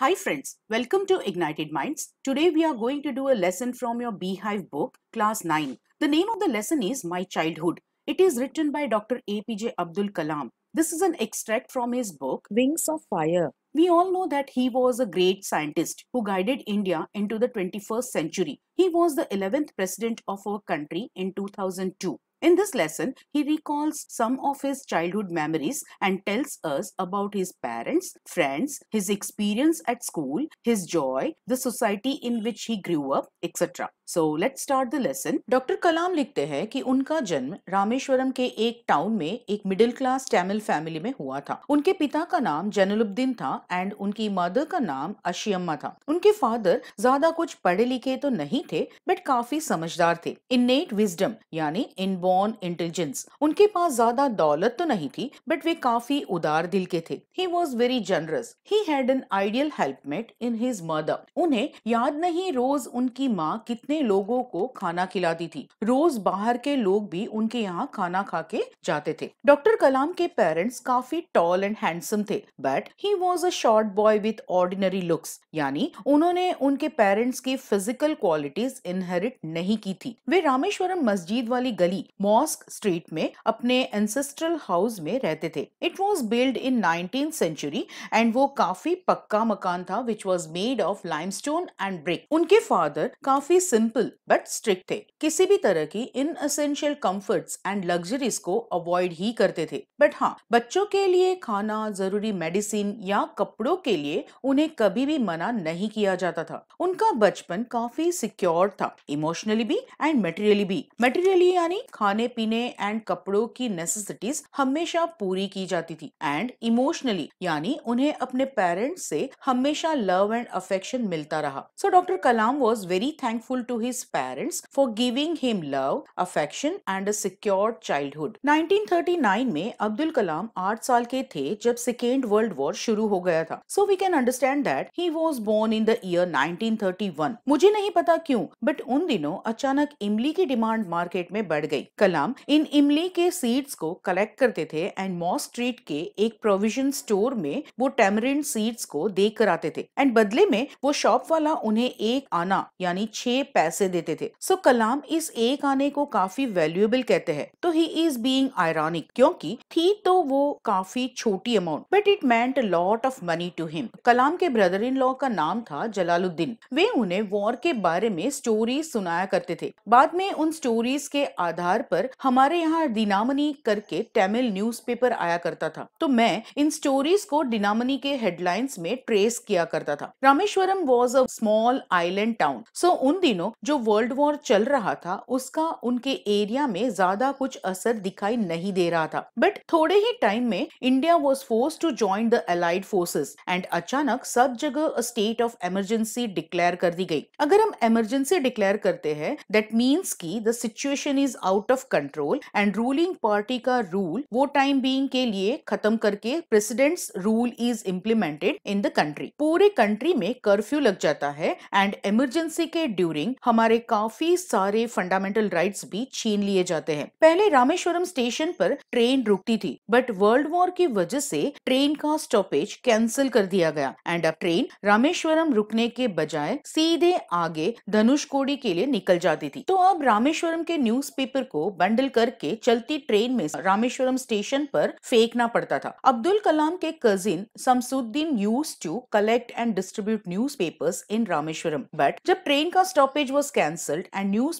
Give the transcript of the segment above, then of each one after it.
Hi friends, welcome to Ignited Minds. Today we are going to do a lesson from your Beehive book, class 9. The name of the lesson is My Childhood. It is written by Dr. APJ Abdul Kalam. This is an extract from his book, Wings of Fire. We all know that he was a great scientist who guided India into the 21st century. He was the 11th president of our country in 2002. In this lesson, he recalls some of his childhood memories and tells us about his parents, friends, his experience at school, his joy, the society in which he grew up, etc. So let's start the lesson doctor Kalam लिखते हैं कि उनका जन्म रामेश्वरम के एक town में एक middle class Tamil family में हुआ था उनके पिता का नाम जनलुद्दीन था एंड उनकी मदर का नाम अशियम्मा था उनके फादर ज्यादा कुछ पढ़े लिखे तो नहीं थे बट काफी समझदार थे इननेट विजडम यानी बोर्न इंटेलिजेंस उनके पास ज्यादा दौलत तो नहीं थी बट वे काफी उदार दिल के थे he was very generous he had an ideal helpmate in his mother उन्हें याद नहीं रोज उनकी माँ कितने कितने लोगों को खाना खिलाती थी रोज बाहर के लोग भी उनके यहाँ खाना खा के जाते थे डॉक्टर कलाम के पेरेंट्स काफी टॉल एंड हैंडसम थे but he was a short boy with ordinary looks यानी उन्होंने उनके पेरेंट्स की फिजिकल क्वालिटीज इनहेरिट नहीं की थी वे रामेश्वरम मस्जिद वाली गली मॉस्क स्ट्रीट में अपने एंसेस्ट्रल हाउस में रहते थे it was build in nineteen century and वो काफी पक्का मकान था which was made of stone and brick उनके फादर काफी सिम सिंपल बट स्ट्रिक्ट थे किसी भी तरह की inessential comforts and luxuries को अवॉइड ही करते थे बट हाँ बच्चों के लिए खाना जरूरी मेडिसिन या कपड़ों के लिए उन्हें कभी भी मना नहीं किया जाता था उनका बचपन काफी सिक्योर था इमोशनली भी एंड मेटेरियली भी मेटेरियली यानी खाने पीने एंड कपड़ों की नेसेसिटीज हमेशा पूरी की जाती थी एंड इमोशनली यानी उन्हें अपने पेरेंट्स से हमेशा लव एंड अफेक्शन मिलता रहा so doctor Kalam was very thankful to to his parents for giving him love affection and secure childhood 1939 में अब्दुल कलाम आठ साल के थे जब सेकेंड वर्ल्ड वॉर शुरू हो गया था so we can understand that he was born in the year 1931 मुझे नहीं पता क्यों बट उन दिनों अचानक इमली की डिमांड मार्केट में बढ़ गई कलाम इन इमली के सीड्स को कलेक्ट करते थे एंड मॉस स्ट्रीट के एक प्रोविजन स्टोर में वो टेमरिन सीड्स को देख कर आते थे एंड बदले में वो शॉप वाला उन्हें एक आना यानी छह पैसे देते थे सो so, कलाम इस एक आने को काफी वैल्यूएबल कहते हैं तो ही इज बीइंग आयरॉनिक क्योंकि थी तो वो काफी छोटी amount but it meant lot of money to him Kalam के ब्रदर इन लॉ का नाम था जलालुद्दीन वे उन्हें वॉर के बारे में स्टोरी सुनाया करते थे बाद में उन स्टोरीज के आधार पर हमारे यहाँ डिनामनी करके तमिल न्यूज़पेपर आया करता था तो मैं इन स्टोरीज को डिनामनी के हेडलाइंस में ट्रेस किया करता था Rameswaram was a small island town so उन दिनों जो वर्ल्ड वॉर चल रहा था उसका उनके एरिया में ज्यादा कुछ असर दिखाई नहीं दे रहा था बट थोड़े ही टाइम में India was force to join the allied forces and अचानक सब जगह स्टेट ऑफ एमरजेंसी डिक्लेयर कर दी गई अगर हम एमरजेंसी डिक्लेयर करते हैं दैट मीन्स की the situation is out of control and ruling party का रूल वो टाइम बींग के लिए खत्म करके president's rule is implemented in the country पूरे कंट्री में कर्फ्यू लग जाता है एंड एमरजेंसी के ड्यूरिंग हमारे काफी सारे फंडामेंटल राइट्स भी छीन लिए जाते हैं पहले रामेश्वरम स्टेशन पर ट्रेन रुकती थी बट वर्ल्ड वॉर की वजह से ट्रेन का स्टॉपेज कैंसिल कर दिया गया एंड अब ट्रेन रामेश्वरम रुकने के बजाय सीधे आगे धनुषकोडी के लिए निकल जाती थी तो अब रामेश्वरम के न्यूज को बंडल करके चलती ट्रेन में रामेश्वरम स्टेशन पर फेंकना पड़ता था अब्दुल कलाम के cousin Samsuddin used to collect and distribute news in Rameswaram but जब ट्रेन का stoppage package was cancelled and news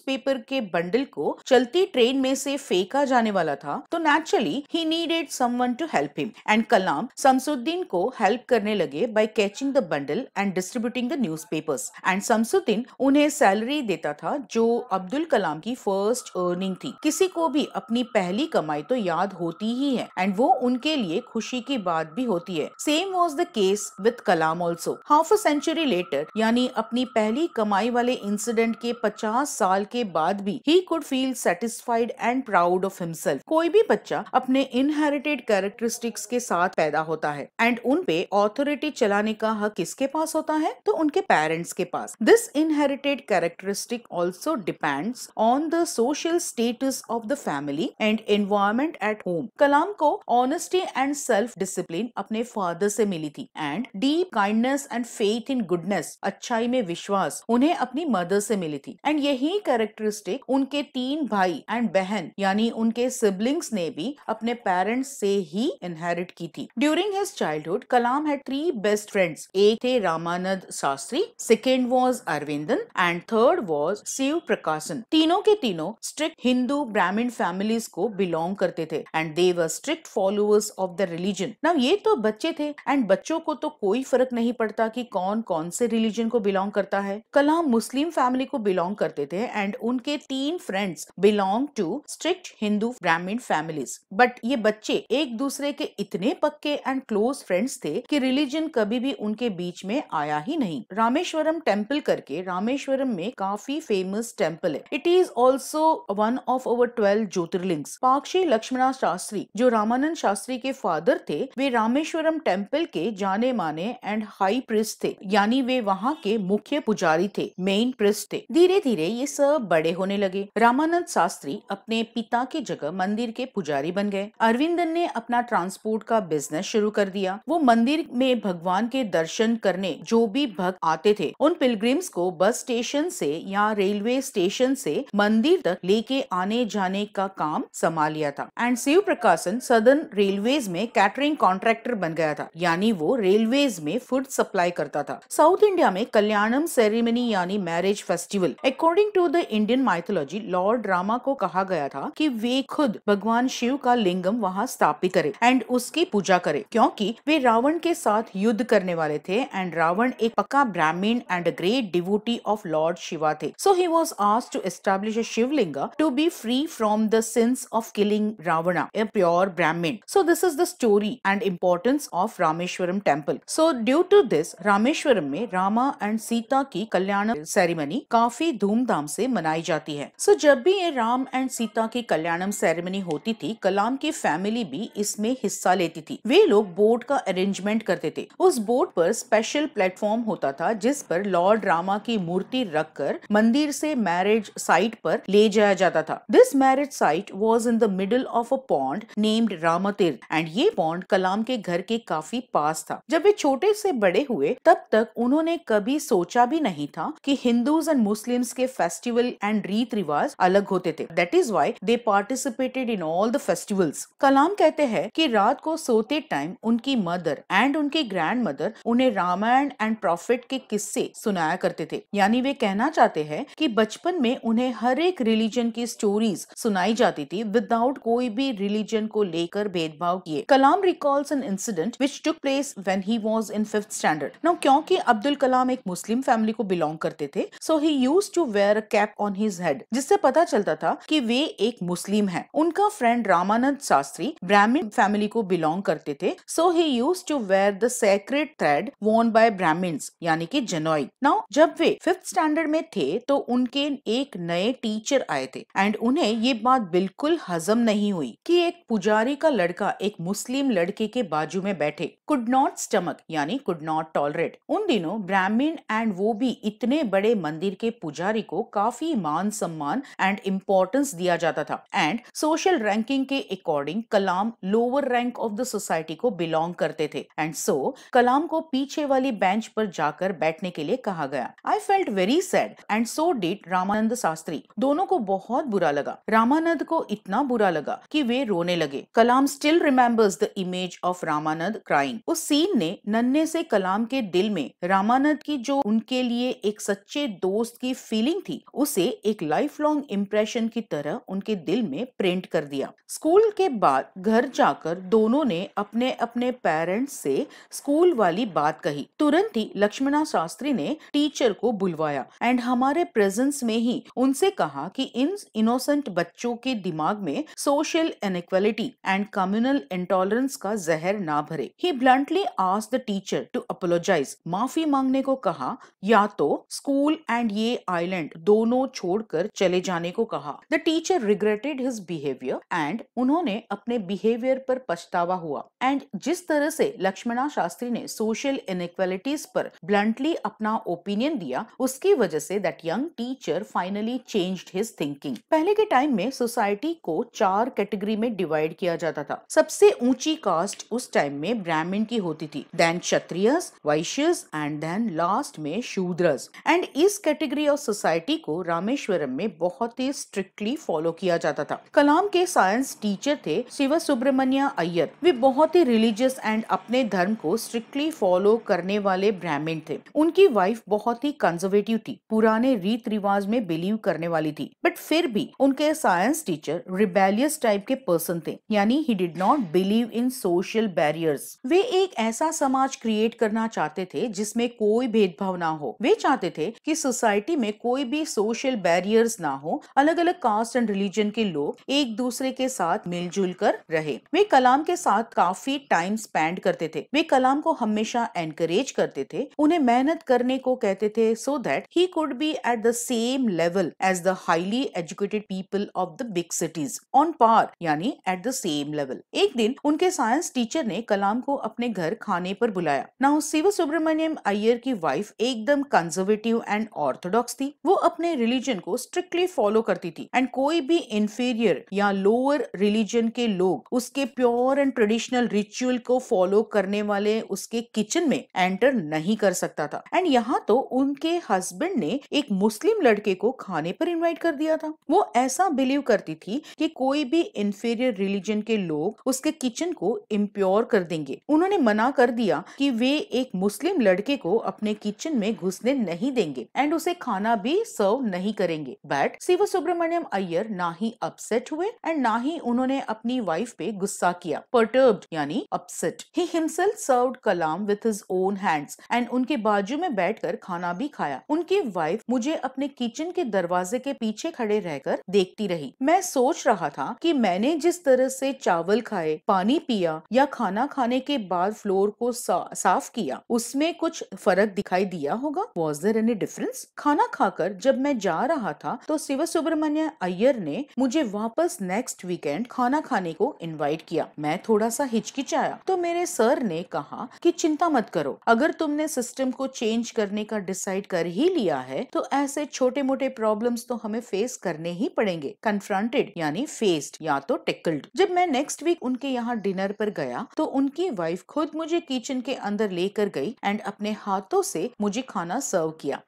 के बंडल को चलती ट्रेन में से फेंका जाने वाला था तो naturally he needed someone to help him and Kalam Samsuddin को हेल्प करने लगे by catching the bundle and distributing the newspaper and Samsuddin उन्हें सैलरी देता था जो अब्दुल कलाम की फर्स्ट अर्निंग थी किसी को भी अपनी पहली कमाई तो याद होती ही है एंड वो उनके लिए खुशी की बात भी होती है same was the case with Kalam also half a century later यानी अपनी पहली कमाई वाले इंसिडेंट एक्सीडेंट के 50 साल के बाद भी he could feel satisfied and proud of himself कोई भी बच्चा अपने इनहेरिटेड कैरेक्टरिस्टिक्स के साथ पैदा होता है एंड उन पे ऑथोरिटी चलाने का हक किसके पास होता है तो उनके पेरेंट्स के पास this inherited characteristic also depends on the social status of the family and environment at home Kalam को ऑनेस्टी एंड सेल्फ डिसिप्लिन अपने फादर से मिली थी and deep kindness and faith in goodness अच्छाई में विश्वास उन्हें अपनी मदर से मिली थी एंड यही कैरेक्टरिस्टिक उनके तीन भाई एंड बहन यानी उनके सिबलिंग्स ने भी अपने पेरेंट्स से ही इनहेरिट की थी ड्यूरिंग हिज चाइल्डहुड कलाम है थ्री बेस्ट फ्रेंड्स एक थे Ramanand Shastri second was Aravindan and third was Shiv Prakashan तीनों के तीनों स्ट्रिक्ट हिंदू ब्राह्मण फैमिलीज को बिलोंग करते थे and they were strict followers of the religion ना ये तो बच्चे थे एंड बच्चों को तो कोई फर्क नहीं पड़ता कि कौन कौन से रिलीजन को बिलोंग करता है कलाम मुस्लिम फैमिली फैमिली को बिलोंग करते थे एंड उनके तीन friends belong to strict Hindu Brahmin families but ये बच्चे एक दूसरे के इतने पक्के एंड क्लोज फ्रेंड्स थे कि रिलीजन कभी भी उनके बीच में आया ही नहीं रामेश्वरम टेम्पल करके रामेश्वरम में काफी फेमस टेम्पल है it is also one of over twelve jyotirlingas Pakshi Lakshmana Shastri जो रामानंद शास्त्री के फादर थे वे रामेश्वरम टेम्पल के जाने माने एंड हाई प्रिस्ट थे यानी वे वहाँ के मुख्य पुजारी थे मेन प्रिस्ट सोचते धीरे धीरे ये सब बड़े होने लगे रामानंद शास्त्री अपने पिता के जगह मंदिर के पुजारी बन गए अरविंदन ने अपना ट्रांसपोर्ट का बिजनेस शुरू कर दिया वो मंदिर में भगवान के दर्शन करने जो भी भक्त आते थे उन पिलग्रिम्स को बस स्टेशन से या रेलवे स्टेशन से मंदिर तक लेके आने जाने का काम संभाल लिया था एंड शिव प्रकाशन सदन रेलवेज में कैटरिंग कॉन्ट्रैक्टर बन गया था यानी वो रेलवेज में फूड सप्लाई करता था साउथ इंडिया में कल्याणम सेरेमनी यानी marriage festival according to the Indian mythology Lord Rama को कहा गया था कि वे खुद भगवान शिव का लिंगम वहाँ स्थापित करे एंड उसकी पूजा करे क्योंकि वे रावण के साथ युद्ध करने वाले थे एंड रावण एक पक्का Brahmin and great devotee of Lord Shiva थे so he was asked to establish a shivling to be free from the sins of killing Ravana a pure Brahmin so this is the story and importance of Rameswaram temple so due to this Rameswaram में Rama and Sita की कल्याण ceremony काफी धूमधाम से मनाई जाती है सो जब भी ये राम एंड सीता की कल्याणम सेरेमनी होती थी कलाम की फैमिली भी इसमें हिस्सा लेती थी वे लोग बोट का अरेंजमेंट करते थे उस बोट पर स्पेशल प्लेटफॉर्म होता था जिस पर लॉर्ड रामा की मूर्ति रखकर मंदिर से मैरिज साइट पर ले जाया जाता था this marriage site was in the middle of a pond named Tirth and ये पॉन्ड कलाम के घर के काफी पास था जब वे छोटे से बड़े हुए तब तक उन्होंने कभी सोचा भी नहीं था कि हिंदूज एंड Muslims के फेस्टिवल एंड रीत रिवाज अलग होते थे that is why they participated in all the festivals Kalam कहते हैं कि रात को सोते टाइम उनकी मदर एंड उनकी ग्रैंड मदर उन्हें रामायण एंड प्रॉफिट के किस्से सुनाया करते थे यानी वे कहना चाहते हैं कि बचपन में उन्हें हर एक रिलीजन की स्टोरीज सुनाई जाती थी विदाउट कोई भी रिलीजन को लेकर भेदभाव किए Kalam recalls an incident which took place when he was in fifth standard now क्योंकि अब्दुल कलाम एक मुस्लिम फैमिली को बिलोंग करते थे so he used to wear cap on his head जिससे पता चलता था कि वे एक मुस्लिम हैं। उनका फ्रेंड रामानंद शास्त्री ब्राह्मण फैमिली को बिलोंग करते थे so he used to wear the sacred thread worn by Brahmin यानी कि जनोई नाउ जब वे फिफ्थ स्टैंडर्ड में थे तो उनके एक नए टीचर आए थे एंड उन्हें ये बात बिल्कुल हजम नहीं हुई कि एक पुजारी का लड़का एक मुस्लिम लड़के के बाजू में बैठे कुड नॉट स्टमक यानी कुड नॉट टॉलरेट उन दिनों ब्राह्मण एंड वो भी इतने बड़े मंदिर मंदिर के पुजारी को काफी मान सम्मान एंड इम्पोर्टेंस दिया जाता था एंड सोशल रैंकिंग के according Kalam lower rank of the society को बिलोंग करते थे एंड सो so, कलाम को पीछे वाली बेंच पर जाकर बैठने के लिए कहा गया I felt very sad and so did Ramanand Shastri दोनों को बहुत बुरा लगा रामानंद को इतना बुरा लगा कि वे रोने लगे Kalam still remembers the image of Ramanand crying उस सीन ने नन्हे से कलाम के दिल में रामानंद की जो उनके लिए एक सच्चे दोस्त दोस्त की फीलिंग थी उसे एक लाइफ लॉन्ग इम्प्रेशन की तरह उनके दिल में प्रिंट कर दिया स्कूल के बाद घर जाकर दोनों ने अपने अपने पेरेंट्स से स्कूल वाली बात कही तुरंत ही लक्ष्मणा शास्त्री ने टीचर को बुलवाया एंड हमारे प्रेजेंस में ही उनसे कहा कि इन इनोसेंट बच्चों के दिमाग में social inequality and communal intolerance का जहर ना भरे he bluntly ask the teacher to apologise माफी मांगने को कहा या तो स्कूल एंड एंड ये आइलैंड दोनों छोड़कर चले जाने को कहा the teacher regretted his behaviour and उन्होंने अपने बिहेवियर पर पछतावा हुआ एंड जिस तरह से लक्ष्मणा शास्त्री ने सोशल इनक्वालिटीज पर ब्लंटली अपना ओपिनियन दिया उसकी वजह से that young teacher finally changed his thinking पहले के टाइम में सोसाइटी को चार कैटेगरी में डिवाइड किया जाता था सबसे ऊंची कास्ट उस टाइम में ब्राह्मण की होती थी then Kshatriyas Vaishyas and then last में शूद्रस एंड इस कैटेगरी ऑफ सोसाइटी को रामेश्वरम में बहुत ही स्ट्रिक्टली फॉलो किया जाता था कलाम के साइंस टीचर थे शिव सुब्रमण्य अय्यर वे बहुत ही रिलीजियस एंड अपने धर्म को स्ट्रिक्टली फॉलो करने वाले ब्राह्मण थे उनकी वाइफ बहुत ही कंजर्वेटिव थी पुराने रीत रिवाज में बिलीव करने वाली थी बट फिर भी उनके साइंस टीचर रिबेलियस टाइप के पर्सन थे यानी he did not believe in social barriers वे एक ऐसा समाज क्रिएट करना चाहते थे जिसमें कोई भेदभाव ना हो वे चाहते थे कि सोसाइटी सोसाइटी में कोई भी सोशल बैरियर्स ना हो अलग अलग कास्ट एंड रिलीजन के लोग एक दूसरे के साथ मिलजुल कर रहे वे कलाम के साथ काफी टाइम स्पेंड करते थे वे कलाम को हमेशा एनकरेज करते थे उन्हें मेहनत करने को कहते थे so that he could be at the same level as the highly educated people of the big cities on par यानी एट द सेम लेवल एक दिन उनके साइंस टीचर ने कलाम को अपने घर खाने पर बुलाया नाउ शिव सुब्रमण्यम अयर की वाइफ एकदम कंजर्वेटिव एंड और ऑर्थोडॉक्स थी वो अपने रिलीजन को स्ट्रिक्टली फॉलो करती थी एंड कोई भी इंफीरियर या लोअर रिलीजन के लोग उसके प्योर एंड ट्रेडिशनल रिचुअल को फॉलो करने वाले उसके किचन में एंटर नहीं कर सकता था एंड यहाँ तो उनके हस्बैंड ने एक मुस्लिम लड़के को खाने पर इनवाइट कर दिया था वो ऐसा बिलीव करती थी कि कोई भी इंफीरियर रिलीजन के लोग उसके किचन को इम्प्योर कर देंगे उन्होंने मना कर दिया कि वे एक मुस्लिम लड़के को अपने किचन में घुसने नहीं देंगे एंड उस उसे खाना भी सर्व नहीं करेंगे बट शिव सुब्रमण्यम अयर ना ही अपसेट हुए एंड ना ही उन्होंने अपनी वाइफ पे गुस्सा किया पर्टर्ब यानी upset he himself serve Kalam with his own hands and उनके बाजू में बैठकर खाना भी खाया उनकी वाइफ मुझे अपने किचन के दरवाजे के पीछे खड़े रहकर देखती रही मैं सोच रहा था कि मैंने जिस तरह से चावल खाए पानी पिया या खाना खाने के बाद फ्लोर को सा, साफ किया उसमें कुछ फर्क दिखाई दिया होगा वॉज देर एनी डिफरेंस खाना खाकर जब मैं जा रहा था तो शिव सुब्रमण्य अयर ने मुझे वापस नेक्स्ट वीकेंड खाना खाने को इनवाइट किया मैं थोड़ा सा हिचकिचाया तो मेरे सर ने कहा कि चिंता मत करो अगर तुमने सिस्टम को चेंज करने का डिसाइड कर ही लिया है तो ऐसे छोटे मोटे प्रॉब्लम्स तो हमें फेस करने ही पड़ेंगे कन्फ्रंटेड यानी फेस्ड या तो टेकल्ड जब मैं नेक्स्ट वीक उनके यहाँ डिनर पर गया तो उनकी वाइफ खुद मुझे किचन के अंदर लेकर गई एंड अपने हाथों से मुझे खाना सर्व किया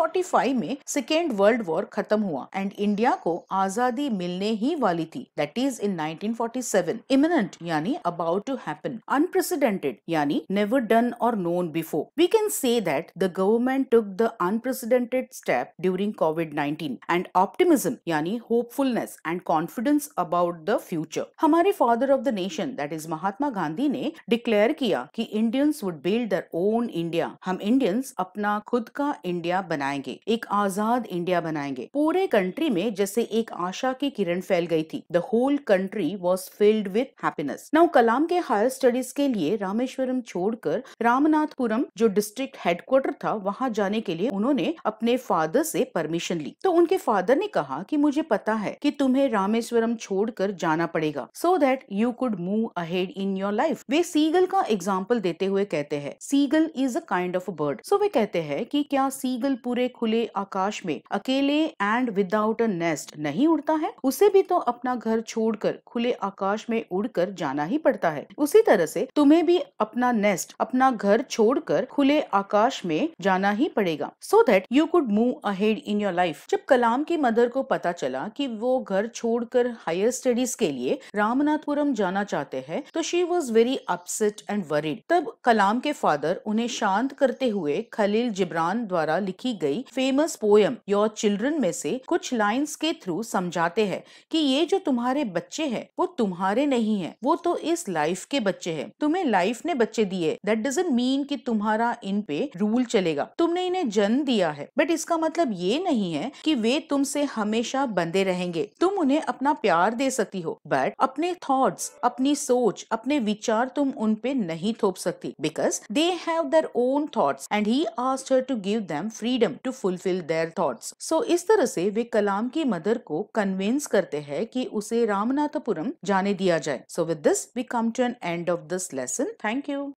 1945 में सेकेंड वर्ल्ड वॉर खत्म हुआ एंड इंडिया को आजादी मिलने ही वाली थी दैट इज इन 1947 इमिनेंट यानी अबाउट टू हैपन अनप्रेसिडेंटेड यानी नेवर डन और known before we can say that the government took the unprecedented step during Covid 19 and optimism यानी hopefulness and confidence about the future हमारे father of the nation that is Mahatma Gandhi ने declare किया कि Indians would build their own India हम Indians अपना खुद का India बनाए बनाएंगे एक आजाद इंडिया बनाएंगे पूरे कंट्री में जैसे एक आशा की किरण फैल गई थी the whole country was filled with happiness now Kalam के हायर स्टडीज के लिए रामेश्वरम छोड़कर रामनाथपुरम जो डिस्ट्रिक्ट हेडक्वार्टर था वहाँ जाने के लिए उन्होंने अपने फादर से परमिशन ली तो उनके फादर ने कहा कि मुझे पता है कि तुम्हें रामेश्वरम छोड़कर जाना पड़ेगा so that you could move ahead in your life वे सीगल का एग्जाम्पल देते हुए कहते हैं seagull is a kind of bird so वे कहते हैं कि क्या सीगल पूरे पूरे खुले आकाश में अकेले एंड विदाउट अ नेस्ट नहीं उड़ता है उसे भी तो अपना घर छोड़कर खुले आकाश में उड़कर जाना ही पड़ता है उसी तरह से तुम्हें भी अपना नेस्ट अपना घर छोड़कर खुले आकाश में जाना ही पड़ेगा so that you could move ahead in your life जब कलाम की मदर को पता चला कि वो घर छोड़कर हायर स्टडीज के लिए रामनाथपुरम जाना चाहते हैं तो she was very upset and worried तब कलाम के फादर उन्हें शांत करते हुए खलील जिब्रान द्वारा लिखी गई गई फेमस पोयम योर चिल्ड्रन में से कुछ लाइंस के थ्रू समझाते हैं कि ये जो तुम्हारे बच्चे हैं वो तुम्हारे नहीं है वो तो इस लाइफ के बच्चे हैं तुम्हें लाइफ ने बच्चे दिए दैट डजेंट मीन कि तुम्हारा इन पे रूल चलेगा तुमने इन्हें जन्म दिया है बट इसका मतलब ये नहीं है कि वे तुमसे हमेशा बंधे रहेंगे तुम उन्हें अपना प्यार दे सकती हो बट अपने थॉट्स अपनी सोच अपने विचार तुम उन पे नहीं थोप सकती because they have their own thoughts and he asked her to give them freedom to fulfil their thoughts so इस तरह से वे कलाम की मदर को कन्विंस करते हैं कि उसे रामनाथपुरम जाने दिया जाए so with this we come to an end of this lesson thank you